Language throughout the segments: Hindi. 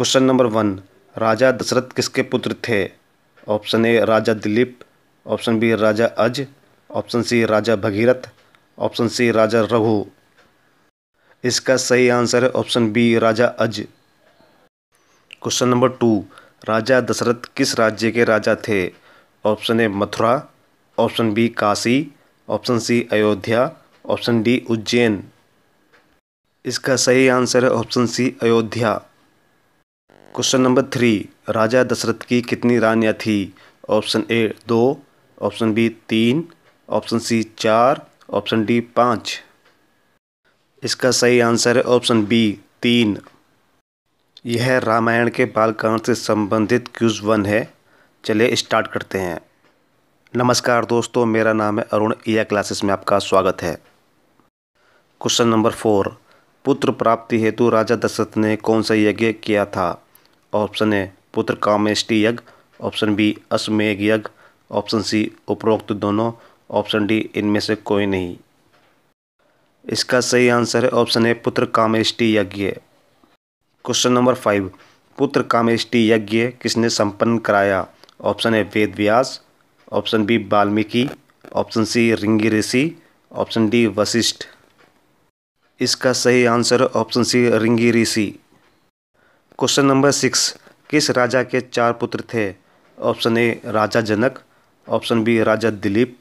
क्वेश्चन नंबर वन राजा दशरथ किसके पुत्र थे ऑप्शन ए राजा दिलीप ऑप्शन बी राजा अज ऑप्शन सी राजा भगीरथ ऑप्शन सी राजा रघु इसका सही आंसर है ऑप्शन बी राजा अज क्वेश्चन नंबर टू राजा दशरथ किस राज्य के राजा थे option A Mathura option B Kashi option C Ayodhya option D Ujjain इसका सही आंसर है option C Ayodhya question number three राजा दशरथ की कितनी रानियाँ थी ऑप्शन ए दो ऑप्शन बी तीन ऑप्शन सी चार ऑप्शन डी पाँच इसका सही आंसर है ऑप्शन बी तीन यह रामायण के बालकांड से संबंधित क्यूज वन है चलिए स्टार्ट करते हैं नमस्कार दोस्तों मेरा नाम है अरुण ईया क्लासेस में आपका स्वागत है क्वेश्चन नंबर फोर पुत्र प्राप्ति हेतु राजा दशरथ ने कौन सा यज्ञ किया था ऑप्शन ए पुत्र कामेष्टि यज्ञ ऑप्शन बी अश्वमेघ यज्ञ ऑप्शन सी उपरोक्त दोनों ऑप्शन डी इनमें से कोई नहीं इसका सही आंसर है ऑप्शन ए पुत्र कामेष्टि यज्ञ क्वेश्चन नंबर फाइव पुत्र कामेष्टि यज्ञ किसने संपन्न कराया option A Ved Vyas option B Valmiki option C Ringi ऋषि ऑप्शन डी वशिष्ठ इसका सही आंसर ऑप्शन सी रिंगी ऋषि क्वेश्चन नंबर सिक्स किस राजा के चार पुत्र थे ऑप्शन ए राजा जनक ऑप्शन बी राजा दिलीप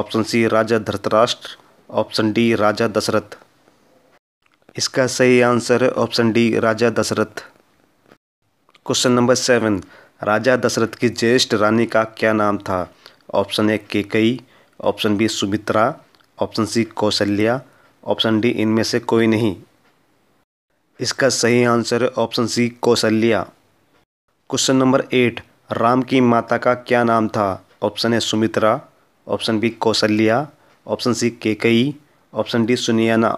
ऑप्शन सी राजा धृतराष्ट्र ऑप्शन डी राजा दशरथ इसका सही आंसर है ऑप्शन डी राजा दशरथ क्वेश्चन नंबर सेवन राजा दशरथ की ज्येष्ठ रानी का क्या नाम था option A Kaikeyi option B Sumitra option C Kaushalya option D इनमें से कोई नहीं इसका सही आंसर है option C Kaushalya question number eight Ram की माता का क्या नाम था ऑप्शन है Sumitra option B Kaushalya option C Kaikeyi option D Sunaina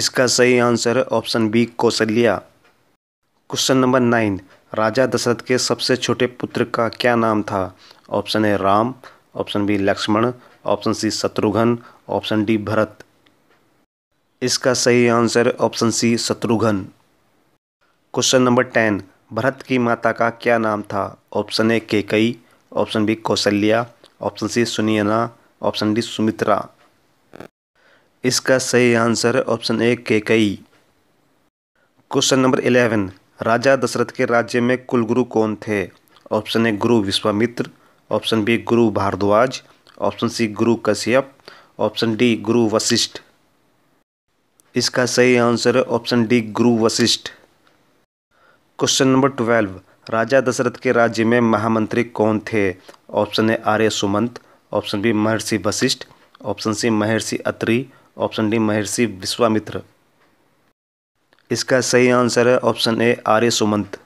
इसका सही आंसर है option B Kaushalya question number nine राजा दशरथ के सबसे छोटे पुत्र का क्या नाम था ऑप्शन है Ram option B Lakshman option C Shatrughan option D Bharat इसका सही answer option C Shatrughan question number ten Bharat की माता का क्या नाम था option A Kaikeyi option B Kaushalya option C Sunaina option D Sumitra इसका सही answer option A Kaikeyi question number eleven राजा दशरथ के राज्य में कुलगुरु कौन थे ऑप्शन ए गुरु विश्वामित्र ऑप्शन बी गुरु भारद्वाज ऑप्शन सी गुरु कश्यप ऑप्शन डी गुरु वशिष्ठ इसका सही आंसर है ऑप्शन डी गुरु वशिष्ठ क्वेश्चन नंबर ट्वेल्व राजा दशरथ के राज्य में महामंत्री कौन थे option A Arya Sumant option B महर्षि वशिष्ठ ऑप्शन सी महर्षि अत्रि ऑप्शन डी महर्षि विश्वामित्र इसका सही आंसर है option A Arya Sumant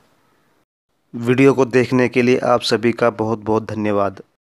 video को देखने के लिए आप सभी का बहुत बहुत धन्यवाद